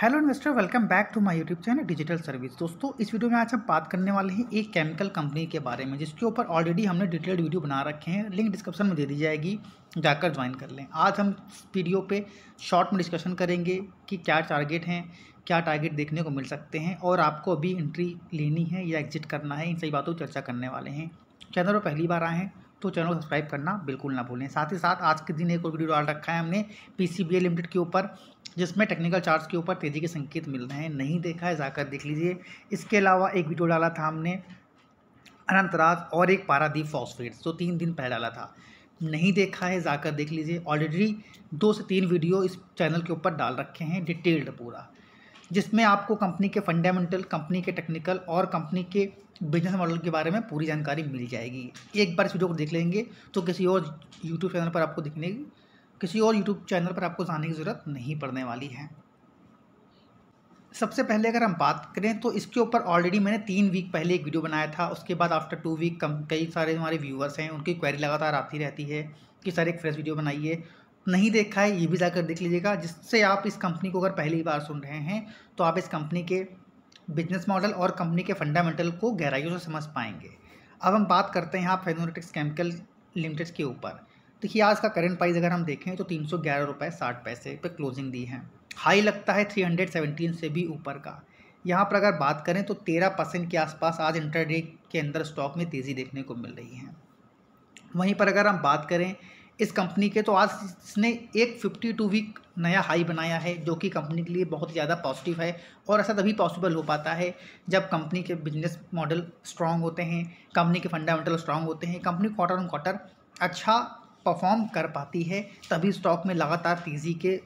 hello investor welcome back to my YouTube channel digital service दोस्तों इस video में आज हम बात करने वाले हैं एक केमिकल कंपनी के बारे में जिसके ऊपर ऑलरेडी हमने डिटेल्ड वीडियो बना रखे हैं लिंक डिस्क्रिप्शन में दे दी जाएगी जाकर ज्वाइन कर लें आज हम वीडियो पे शॉर्ट में डिस्कशन करेंगे कि क्या टारगेट हैं क्या टारगेट देखने को मिल सकते हैं और आपको अभी एंट्री लेनी है या एग्जिट करना है इन सभी बातों पर चर्चा करने वाले हैं चैनल पर पहली बार आए हैं तो चैनल को सब्सक्राइब करना बिल्कुल ना भूलें साथ ही साथ आज के दिन एक और वीडियो डाल रखा है हमने पी लिमिटेड के ऊपर जिसमें टेक्निकल चार्ज के ऊपर तेज़ी के संकेत मिल रहे हैं नहीं देखा है जाकर देख लीजिए इसके अलावा एक वीडियो डाला था हमने अनंतराज और एक पारादीप फॉस्फेट्स जो तीन दिन पहले डाला था नहीं देखा है जाकर देख लीजिए ऑलरेडी दो से तीन वीडियो इस चैनल के ऊपर डाल रखे हैं डिटेल्ड पूरा जिसमें आपको कंपनी के फंडामेंटल कंपनी के टेक्निकल और कंपनी के बिजनेस मॉडल के बारे में पूरी जानकारी मिल जाएगी एक बार इस वीडियो को देख लेंगे तो किसी और यूट्यूब चैनल पर आपको दिखने किसी और यूट्यूब चैनल पर आपको जाने की ज़रूरत नहीं पड़ने वाली है सबसे पहले अगर हम बात करें तो इसके ऊपर ऑलरेडी मैंने तीन वीक पहले एक वीडियो बनाया था उसके बाद आफ्टर टू वीक कम कई सारे हमारे व्यूवर्स हैं उनकी क्वेरी लगातार आती रहती है कि सर एक फ्रेश वीडियो बनाइए नहीं देखा है ये भी जाकर देख लीजिएगा जिससे आप इस कंपनी को अगर पहली बार सुन रहे हैं तो आप इस कंपनी के बिजनेस मॉडल और कंपनी के फंडामेंटल को गहराइयों से समझ पाएंगे अब हम बात करते हैं आप फेनोरेटिक्स केमिकल लिमिटेड के ऊपर देखिए आज का करंट प्राइस अगर हम देखें तो तीन सौ ग्यारह रुपये साठ पैसे पर क्लोजिंग दी है हाई लगता है थ्री हंड्रेड सेवेंटीन से भी ऊपर का यहाँ पर अगर बात करें तो तेरह परसेंट के आसपास आज इंटरडे के अंदर स्टॉक में तेज़ी देखने को मिल रही है वहीं पर अगर हम बात करें इस कंपनी के तो आज इसने एक फिफ्टी टू वीक नया हाई बनाया है जो कि कंपनी के लिए बहुत ज़्यादा पॉजिटिव है और ऐसा तभी पॉसिबल हो पाता है जब कंपनी के बिजनेस मॉडल स्ट्रांग होते हैं कंपनी के फंडामेंटल स्ट्रांग होते हैं कंपनी क्वार्टर ऑन क्वार्टर अच्छा परफॉर्म कर पाती है तभी स्टॉक में लगातार तेज़ी के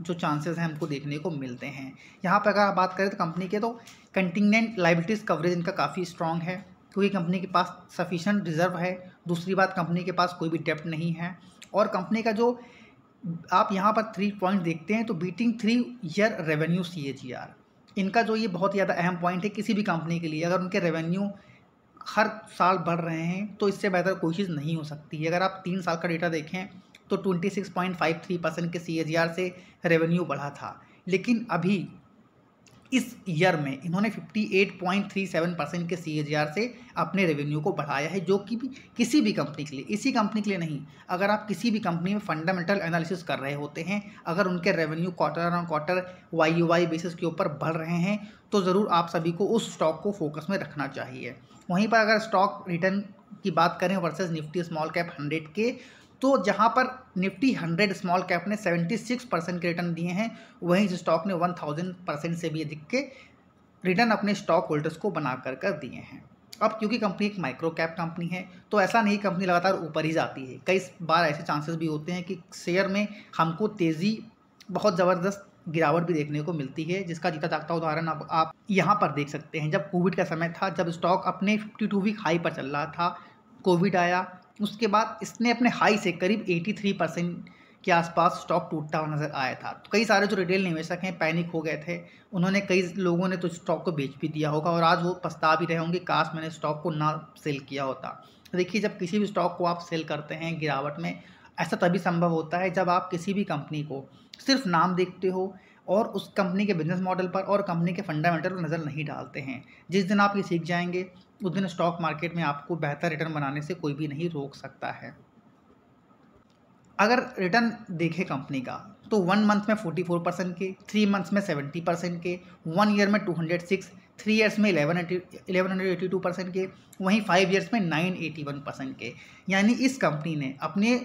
जो चांसेस हैं हमको देखने को मिलते हैं यहाँ पर अगर आप बात करें तो कंपनी के तो कंटिनेंट लाइबिलिटीज़ कवरेज इनका काफ़ी स्ट्रांग है क्योंकि कंपनी के पास सफिशेंट रिजर्व है दूसरी बात कंपनी के पास कोई भी डेप्ट नहीं है और कंपनी का जो आप यहाँ पर थ्री पॉइंट देखते हैं तो beating three year revenue C H E R इनका जो ये बहुत ही ज़्यादा अहम पॉइंट है किसी भी कंपनी के लिए अगर उनके रेवेन्यू हर साल बढ़ रहे हैं तो इससे बेहतर कोई चीज़ नहीं हो सकती अगर आप तीन साल का डेटा देखें तो 26.53 परसेंट के सी से रेवेन्यू बढ़ा था लेकिन अभी इस ईयर में इन्होंने 58.37 परसेंट के सी से अपने रेवेन्यू को बढ़ाया है जो कि भी किसी भी कंपनी के लिए इसी कंपनी के लिए नहीं अगर आप किसी भी कंपनी में फंडामेंटल एनालिसिस कर रहे होते हैं अगर उनके revenue quarter on quarter Y U Y basis के ऊपर बढ़ रहे हैं तो ज़रूर आप सभी को उस स्टॉक को फोकस में रखना चाहिए वहीं पर अगर स्टॉक रिटर्न की बात करें versus Nifty small cap hundred के तो जहाँ पर निफ्टी हंड्रेड स्मॉल कैप ने सेवेंटी सिक्स परसेंट के रिटर्न दिए हैं वहीं इस स्टॉक ने वन थाउजेंड परसेंट से भी अधिक के रिटर्न अपने स्टॉक होल्डर्स को बना कर कर दिए हैं अब क्योंकि कंपनी एक माइक्रो कैप कंपनी है तो ऐसा नहीं कंपनी लगातार ऊपर ही जाती है कई बार ऐसे चांसेस भी होते हैं कि शेयर में हमको तेज़ी बहुत ज़बरदस्त गिरावट भी देखने को मिलती है जिसका जीता जागता उदाहरण अब आप यहाँ पर देख सकते हैं जब कोविड का समय था जब स्टॉक अपने फिफ्टी टू वीक हाई पर चल रहा था कोविड आया उसके बाद इसने अपने हाई से करीब 83 परसेंट के आसपास स्टॉक टूटता हुआ नज़र आया था तो कई सारे जो रिटेल निवेशक हैं पैनिक हो गए थे उन्होंने कई लोगों ने तो स्टॉक को बेच भी दिया होगा और आज वो पछता भी रहे होंगे काश मैंने स्टॉक को ना सेल किया होता देखिए जब किसी भी स्टॉक को आप सेल करते हैं गिरावट में ऐसा तभी संभव होता है जब आप किसी भी कंपनी को सिर्फ नाम देखते हो और उस कंपनी के बिजनेस मॉडल पर और कंपनी के फंडामेंटल पर नज़र नहीं डालते हैं जिस दिन आप ये सीख जाएंगे उस दिन स्टॉक मार्केट में आपको बेहतर रिटर्न बनाने से कोई भी नहीं रोक सकता है अगर रिटर्न देखे कंपनी का तो वन मंथ में फोर्टी फोर परसेंट के थ्री मंथ्स में सेवेंटी परसेंट के वन ईयर में two hundred six three years में eleven eighty eleven hundred eighty two percent के वहीं फाइव ईयर्स में नाइन एटी वन परसेंट के यानी इस कंपनी ने अपने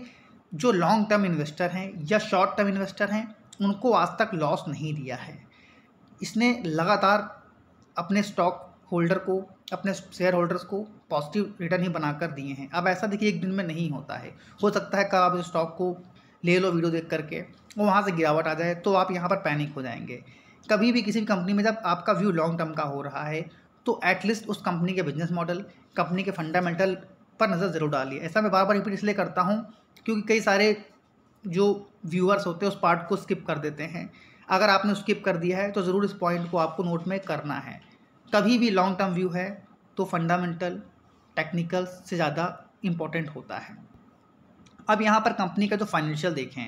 जो लॉन्ग टर्म इन्वेस्टर हैं या शॉर्ट टर्म इन्वेस्टर हैं उनको आज तक लॉस नहीं दिया है इसने लगातार अपने स्टॉक होल्डर को अपने शेयर होल्डर्स को पॉजिटिव रिटर्न ही बनाकर दिए हैं अब ऐसा देखिए एक दिन में नहीं होता है हो सकता है कब आप स्टॉक को ले लो वीडियो देख करके और वहाँ से गिरावट आ जाए तो आप यहाँ पर पैनिक हो जाएंगे कभी भी किसी भी कंपनी में जब आपका व्यू लॉन्ग टर्म का हो रहा है तो एटलीस्ट उस कंपनी के बिजनेस मॉडल कंपनी के फंडामेंटल पर नज़र ज़रूर डालिए ऐसा मैं बार बार रिपीट इसलिए करता हूँ क्योंकि कई सारे जो व्यूअर्स होते हैं उस पार्ट को स्किप कर देते हैं अगर आपने स्किप कर दिया है तो ज़रूर इस पॉइंट को आपको नोट में करना है कभी भी लॉन्ग टर्म व्यू है तो फंडामेंटल टेक्निकल से ज़्यादा इम्पोर्टेंट होता है अब यहाँ पर कंपनी का जो फाइनेंशियल देखें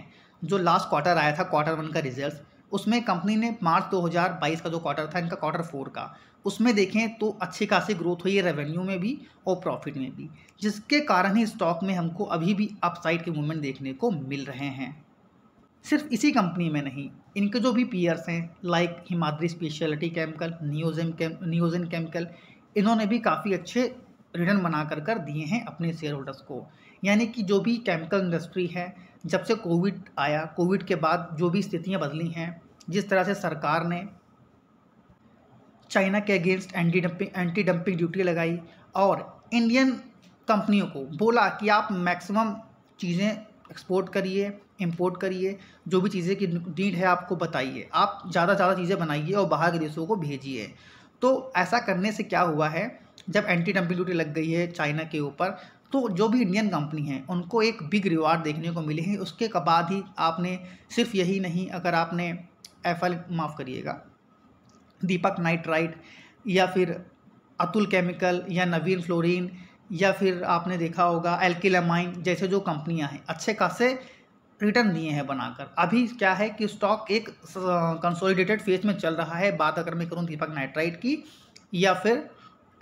जो लास्ट क्वार्टर आया था क्वार्टर वन का रिजल्ट उसमें कंपनी ने मार्च 2022 का जो क्वार्टर था इनका क्वार्टर फोर का उसमें देखें तो अच्छी खासी ग्रोथ हुई है रेवेन्यू में भी और प्रॉफिट में भी जिसके कारण ही स्टॉक में हमको अभी भी अपसाइड के मूवमेंट देखने को मिल रहे हैं सिर्फ इसी कंपनी में नहीं इनके जो भी पीयर्स हैं लाइक हिमाद्री स्पेशलिटी केमिकल नियोजन केम नियोजन केमिकल इन्होंने भी काफ़ी अच्छे रिटर्न बना कर कर दिए हैं अपने शेयर होल्डर्स को यानी कि जो भी केमिकल इंडस्ट्री है जब से कोविड आया कोविड के बाद जो भी स्थितियाँ बदली हैं जिस तरह से सरकार ने चाइना के against anti dumping anti dumping duty लगाई और इंडियन कंपनियों को बोला कि आप मैक्सिमम चीज़ें एक्सपोर्ट करिए इंपोर्ट करिए जो भी चीज़ें की नीड है आपको बताइए आप ज़्यादा ज़्यादा चीज़ें बनाइए और बाहर के देशों को भेजिए तो ऐसा करने से क्या हुआ है जब एंटी डंपिंग ड्यूटी लग गई है चाइना के ऊपर तो जो भी इंडियन कंपनी है उनको एक बिग रिवार्ड देखने को मिली है उसके बाद ही आपने सिर्फ यही नहीं अगर आपने एफ एल माफ़ करिएगा दीपक नाइट्राइट या फिर अतुल केमिकल या नवीन फ्लोरीन या फिर आपने देखा होगा एल्किलामाइन जैसे जो कंपनियां हैं अच्छे खासे रिटर्न दिए हैं बनाकर अभी क्या है कि स्टॉक एक कंसोलिडेटेड फेज में चल रहा है बात अगर मैं करूँ दीपक नाइट्राइट की या फिर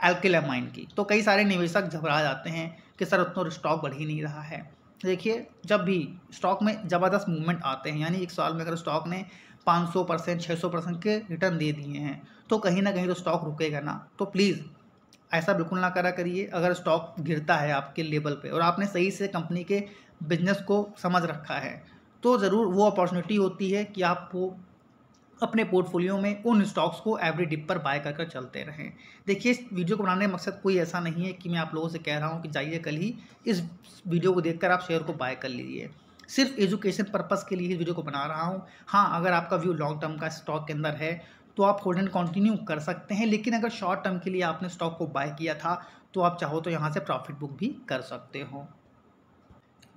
एल्किलामाइन की तो कई सारे निवेशक घबरा जाते हैं कि सर उतना स्टॉक बढ़ ही नहीं रहा है देखिए जब भी स्टॉक में ज़बरदस्त मूवमेंट आते हैं यानी एक साल में अगर स्टॉक ने 500 परसेंट छः परसेंट के रिटर्न दे दिए हैं तो कहीं ना कहीं तो स्टॉक रुकेगा ना तो प्लीज़ ऐसा बिल्कुल ना करा करिए अगर स्टॉक गिरता है आपके लेवल पे और आपने सही से कंपनी के बिजनेस को समझ रखा है तो ज़रूर वो अपॉर्चुनिटी होती है कि आप वो अपने पोर्टफोलियो में उन स्टॉक्स को एवरी डिप पर बाय कर कर चलते रहें देखिए इस वीडियो को बनाने का मकसद कोई ऐसा नहीं है कि मैं आप लोगों से कह रहा हूँ कि जाइए कल ही इस वीडियो को देखकर आप शेयर को बाय कर लीजिए सिर्फ एजुकेशन पर्पज़ के लिए इस वीडियो को बना रहा हूँ हाँ अगर आपका व्यू लॉन्ग टर्म का स्टॉक के अंदर है तो आप होल्ड एंड कंटिन्यू कर सकते हैं लेकिन अगर शॉर्ट टर्म के लिए आपने स्टॉक को बाय किया था तो आप चाहो तो यहाँ से प्रॉफिट बुक भी कर सकते हो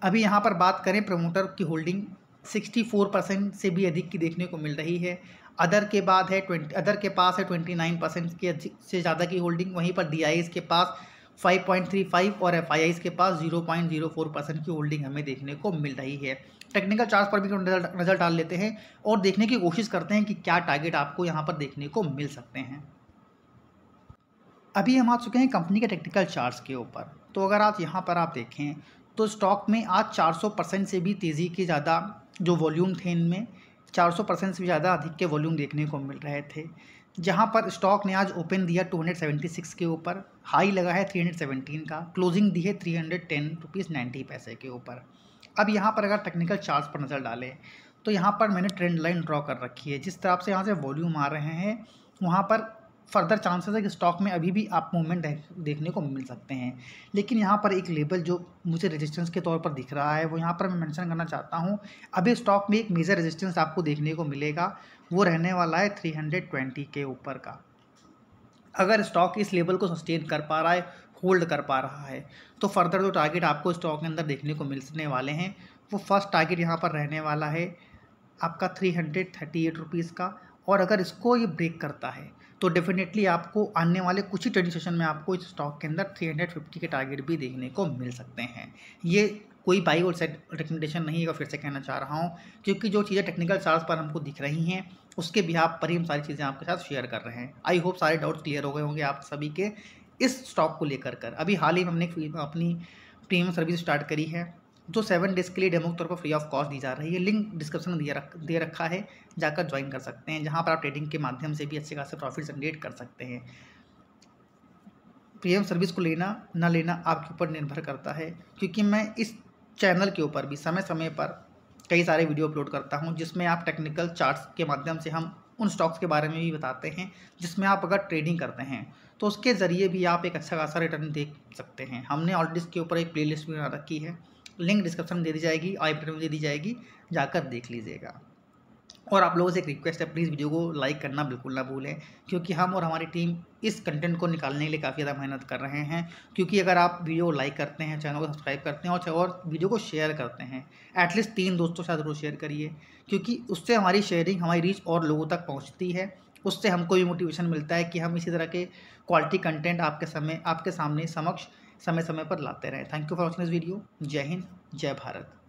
अभी यहाँ पर बात करें प्रमोटर की होल्डिंग 64 परसेंट से भी अधिक की देखने को मिल रही है अदर के बाद है ट्वेंटी अदर के पास है 29 परसेंट की से ज़्यादा की होल्डिंग वहीं पर डी के पास 5.35 और एफ के पास 0.04 परसेंट की होल्डिंग हमें देखने को मिल रही है टेक्निकल चार्ज पर भी नज़र डाल लेते हैं और देखने की कोशिश करते हैं कि क्या टारगेट आपको यहाँ पर देखने को मिल सकते हैं अभी हम आ चुके हैं कंपनी के टेक्निकल चार्ज के ऊपर तो अगर आज यहाँ पर आप देखें तो स्टॉक में आज 400 परसेंट से भी तेज़ी की ज़्यादा जो वॉल्यूम थे इनमें 400 परसेंट से ज़्यादा अधिक के वॉल्यूम देखने को मिल रहे थे जहां पर स्टॉक ने आज ओपन दिया 276 के ऊपर हाई लगा है 317 का क्लोजिंग दी है three hundred ten rupees ninety पैसे के ऊपर अब यहाँ पर अगर टेक्निकल चार्ज पर नज़र डालें तो यहाँ पर मैंने ट्रेंड लाइन ड्रॉ कर रखी है जिस तरफ से यहाँ से वॉल्यूम आ रहे हैं वहाँ पर फर्दर चांसेस है कि स्टॉक में अभी भी आप मूवमेंट देखने को मिल सकते हैं लेकिन यहाँ पर एक लेवल जो मुझे रेजिस्टेंस के तौर पर दिख रहा है वो यहाँ पर मैं मेंशन करना चाहता हूँ अभी स्टॉक में एक मेजर रेजिस्टेंस आपको देखने को मिलेगा वो रहने वाला है थ्री हंड्रेड ट्वेंटी के ऊपर का अगर स्टॉक इस लेवल को सस्टेन कर पा रहा है होल्ड कर पा रहा है तो फर्दर जो टारगेट आपको स्टॉक के अंदर देखने को मिलने वाले हैं वो फर्स्ट टारगेट यहाँ पर रहने वाला है आपका three hundred thirty eight rupees का और अगर इसको ये ब्रेक करता है तो डेफिनेटली आपको आने वाले कुछ ही ट्रेडिंग सेशन में आपको इस स्टॉक के अंदर 350 के टारगेट भी देखने को मिल सकते हैं ये कोई बाई और सेट रिकमेंडेशन नहीं है फिर से कहना चाह रहा हूँ क्योंकि जो चीज़ें टेक्निकल चार्ज पर हमको दिख रही हैं उसके आप पर ही हम सारी चीज़ें आपके साथ शेयर कर रहे हैं आई होप सारे डाउट क्लियर हो गए होंगे आप सभी के इस स्टॉक को लेकर कर अभी हाल ही में हमने अपनी प्रीमियम सर्विस स्टार्ट करी है जो सेवन डेज़ के लिए डेमो के तौर पर फ्री ऑफ कॉस्ट दी जा रही है लिंक डिस्क्रिप्शन में दिया रख दे रखा है जाकर ज्वाइन कर सकते हैं जहाँ पर आप ट्रेडिंग के माध्यम से भी अच्छे खासे प्रॉफिट जनरेट कर सकते हैं प्रीमियम सर्विस को लेना ना लेना आपके ऊपर निर्भर करता है क्योंकि मैं इस चैनल के ऊपर भी समय समय पर कई सारे वीडियो अपलोड करता हूँ जिसमें आप टेक्निकल चार्ट्स के माध्यम से हम उन स्टॉक्स के बारे में भी बताते हैं जिसमें आप अगर ट्रेडिंग करते हैं तो उसके ज़रिए भी आप एक अच्छा खासा रिटर्न देख सकते हैं हमने ऑलरेडी इसके ऊपर एक प्लेलिस्ट भी बना रखी है लिंक डिस्क्रिप्शन में दे दी जाएगी आई बटन में दे दी जाएगी जाकर देख लीजिएगा और आप लोगों से एक रिक्वेस्ट है प्लीज़ वीडियो को लाइक करना बिल्कुल ना भूलें क्योंकि हम और हमारी टीम इस कंटेंट को निकालने के लिए काफ़ी ज़्यादा मेहनत कर रहे हैं क्योंकि अगर आप वीडियो लाइक करते हैं चैनल को सब्सक्राइब करते हैं और वीडियो को शेयर करते हैं एटलीस्ट तीन दोस्तों से साथ जरूर शेयर करिए क्योंकि उससे हमारी शेयरिंग हमारी रीच और लोगों तक पहुँचती है उससे हमको भी मोटिवेशन मिलता है कि हम इसी तरह के क्वालिटी कंटेंट आपके समय आपके सामने समक्ष समय समय पर लाते रहें thank you for watching this video जय हिंद जय भारत